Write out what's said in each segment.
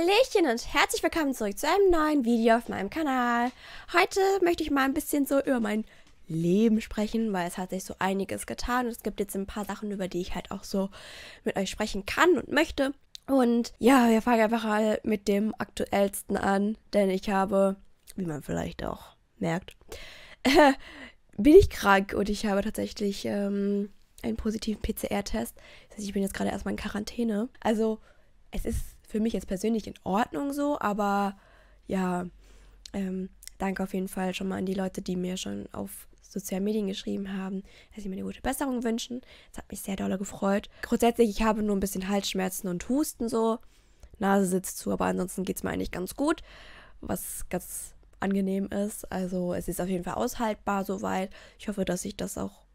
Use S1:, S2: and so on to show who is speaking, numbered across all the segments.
S1: Hallöchen und herzlich willkommen zurück zu einem neuen Video auf meinem Kanal. Heute möchte ich mal ein bisschen so über mein Leben sprechen, weil es hat sich so einiges getan und es gibt jetzt ein paar Sachen, über die ich halt auch so mit euch sprechen kann und möchte. Und ja, wir fangen einfach mal mit dem aktuellsten an, denn ich habe, wie man vielleicht auch merkt, äh, bin ich krank und ich habe tatsächlich ähm, einen positiven PCR-Test. Das heißt, ich bin jetzt gerade erstmal in Quarantäne. Also es ist für mich jetzt persönlich in Ordnung so, aber ja, ähm, danke auf jeden Fall schon mal an die Leute, die mir schon auf sozialen Medien geschrieben haben, dass sie mir eine gute Besserung wünschen. Das hat mich sehr doll gefreut. Grundsätzlich, ich habe nur ein bisschen Halsschmerzen und Husten so. Nase sitzt zu, aber ansonsten geht es mir eigentlich ganz gut, was ganz angenehm ist. Also es ist auf jeden Fall aushaltbar soweit. Ich hoffe, dass sich das auch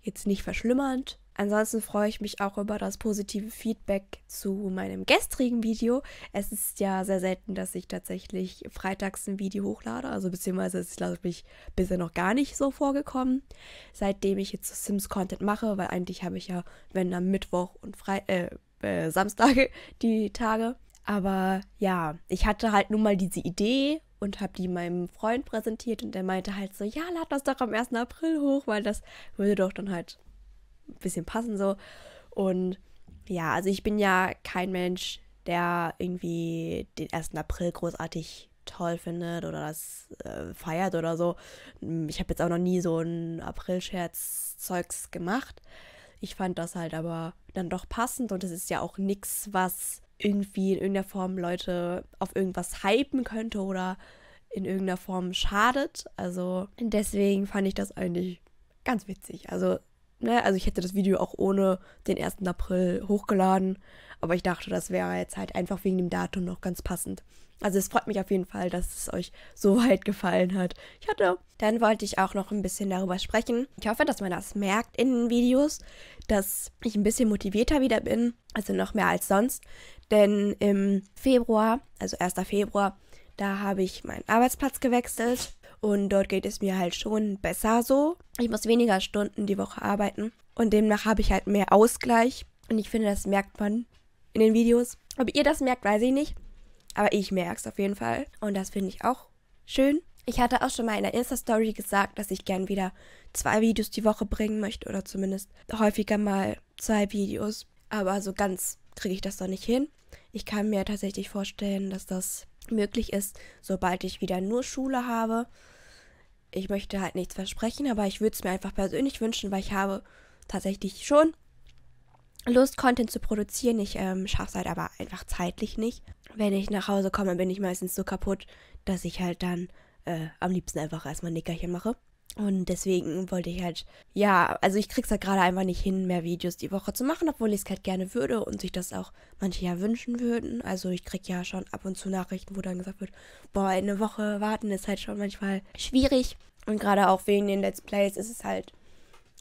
S1: jetzt nicht verschlimmert Ansonsten freue ich mich auch über das positive Feedback zu meinem gestrigen Video. Es ist ja sehr selten, dass ich tatsächlich freitags ein Video hochlade, also beziehungsweise ist es, glaube ich, bisher noch gar nicht so vorgekommen, seitdem ich jetzt Sims-Content mache, weil eigentlich habe ich ja, wenn dann Mittwoch und Fre äh, äh, Samstage die Tage. Aber ja, ich hatte halt nun mal diese Idee und habe die meinem Freund präsentiert und der meinte halt so, ja, lad das doch am 1. April hoch, weil das würde doch dann halt ein bisschen passen so. Und ja, also ich bin ja kein Mensch, der irgendwie den 1. April großartig toll findet oder das äh, feiert oder so. Ich habe jetzt auch noch nie so ein April-Scherz-Zeugs gemacht. Ich fand das halt aber dann doch passend und es ist ja auch nichts, was irgendwie in irgendeiner Form Leute auf irgendwas hypen könnte oder in irgendeiner Form schadet. Also deswegen fand ich das eigentlich ganz witzig. Also ne, also ich hätte das Video auch ohne den 1. April hochgeladen, aber ich dachte, das wäre jetzt halt einfach wegen dem Datum noch ganz passend. Also es freut mich auf jeden Fall, dass es euch so weit gefallen hat. Ich hatte. Dann wollte ich auch noch ein bisschen darüber sprechen. Ich hoffe, dass man das merkt in den Videos, dass ich ein bisschen motivierter wieder bin. Also noch mehr als sonst. Denn im Februar, also 1. Februar, da habe ich meinen Arbeitsplatz gewechselt. Und dort geht es mir halt schon besser so. Ich muss weniger Stunden die Woche arbeiten. Und demnach habe ich halt mehr Ausgleich. Und ich finde, das merkt man in den Videos. Ob ihr das merkt, weiß ich nicht. Aber ich merke es auf jeden Fall. Und das finde ich auch schön. Ich hatte auch schon mal in der Insta-Story gesagt, dass ich gern wieder zwei Videos die Woche bringen möchte. Oder zumindest häufiger mal zwei Videos. Aber so ganz kriege ich das doch nicht hin. Ich kann mir tatsächlich vorstellen, dass das möglich ist, sobald ich wieder nur Schule habe. Ich möchte halt nichts versprechen, aber ich würde es mir einfach persönlich wünschen, weil ich habe tatsächlich schon Lust, Content zu produzieren. Ich ähm, schaffe es halt aber einfach zeitlich nicht. Wenn ich nach Hause komme, bin ich meistens so kaputt, dass ich halt dann äh, am liebsten einfach erstmal ein Nickerchen mache. Und deswegen wollte ich halt, ja, also ich krieg's halt gerade einfach nicht hin, mehr Videos die Woche zu machen, obwohl ich es halt gerne würde und sich das auch manche ja wünschen würden. Also ich krieg ja schon ab und zu Nachrichten, wo dann gesagt wird, boah, eine Woche warten ist halt schon manchmal schwierig. Und gerade auch wegen den Let's Plays ist es halt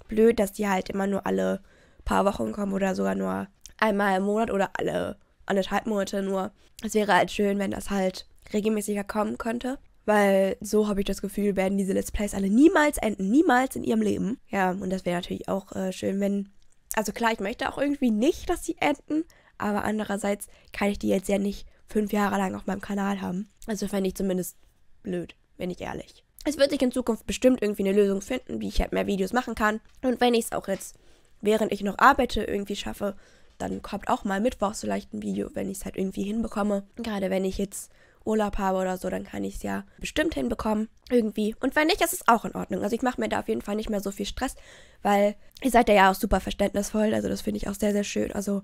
S1: blöd, dass die halt immer nur alle paar Wochen kommen oder sogar nur einmal im Monat oder alle anderthalb Monate nur. Es wäre halt schön, wenn das halt regelmäßiger kommen könnte weil so habe ich das Gefühl, werden diese Let's Plays alle niemals enden, niemals in ihrem Leben. Ja, und das wäre natürlich auch äh, schön, wenn. Also klar, ich möchte auch irgendwie nicht, dass sie enden, aber andererseits kann ich die jetzt ja nicht fünf Jahre lang auf meinem Kanal haben. Also fände ich zumindest blöd, wenn ich ehrlich. Es wird sich in Zukunft bestimmt irgendwie eine Lösung finden, wie ich halt mehr Videos machen kann. Und wenn ich es auch jetzt, während ich noch arbeite, irgendwie schaffe, dann kommt auch mal Mittwoch so leicht ein Video, wenn ich es halt irgendwie hinbekomme. Gerade wenn ich jetzt Urlaub habe oder so, dann kann ich es ja bestimmt hinbekommen irgendwie. Und wenn nicht, das ist auch in Ordnung. Also ich mache mir da auf jeden Fall nicht mehr so viel Stress, weil ihr seid ja auch super verständnisvoll. Also das finde ich auch sehr, sehr schön. Also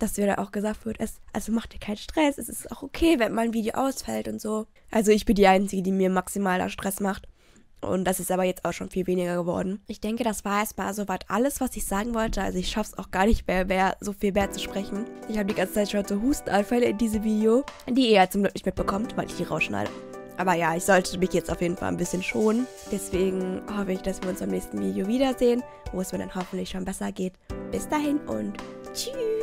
S1: dass mir da auch gesagt wird, es, also macht dir keinen Stress, es ist auch okay, wenn mein Video ausfällt und so. Also ich bin die Einzige, die mir maximaler Stress macht. Und das ist aber jetzt auch schon viel weniger geworden. Ich denke, das war erstmal soweit alles, was ich sagen wollte. Also ich schaffe es auch gar nicht mehr, mehr, so viel mehr zu sprechen. Ich habe die ganze Zeit schon so Hustenanfälle in diesem Video, die ihr ja zum Glück nicht mitbekommt, weil ich die rausschneide. Aber ja, ich sollte mich jetzt auf jeden Fall ein bisschen schonen. Deswegen hoffe ich, dass wir uns beim nächsten Video wiedersehen, wo es mir dann hoffentlich schon besser geht. Bis dahin und tschüss!